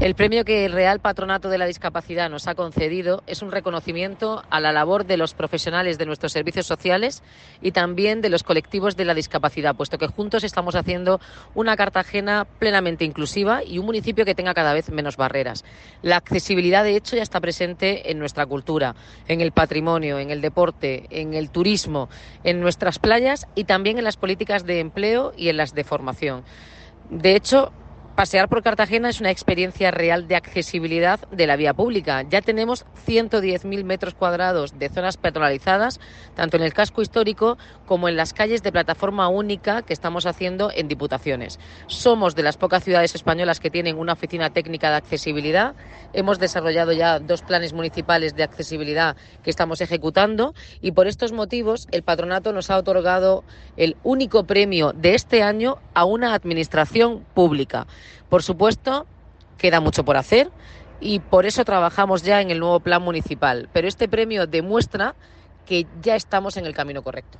El premio que el Real Patronato de la Discapacidad nos ha concedido es un reconocimiento a la labor de los profesionales de nuestros servicios sociales y también de los colectivos de la discapacidad, puesto que juntos estamos haciendo una Cartagena plenamente inclusiva y un municipio que tenga cada vez menos barreras. La accesibilidad, de hecho, ya está presente en nuestra cultura, en el patrimonio, en el deporte, en el turismo, en nuestras playas y también en las políticas de empleo y en las de formación. De hecho, Pasear por Cartagena es una experiencia real de accesibilidad de la vía pública. Ya tenemos 110.000 metros cuadrados de zonas peatonalizadas, tanto en el casco histórico como en las calles de plataforma única que estamos haciendo en diputaciones. Somos de las pocas ciudades españolas que tienen una oficina técnica de accesibilidad. Hemos desarrollado ya dos planes municipales de accesibilidad que estamos ejecutando y por estos motivos el patronato nos ha otorgado el único premio de este año a una administración pública. Por supuesto, queda mucho por hacer y por eso trabajamos ya en el nuevo plan municipal, pero este premio demuestra que ya estamos en el camino correcto.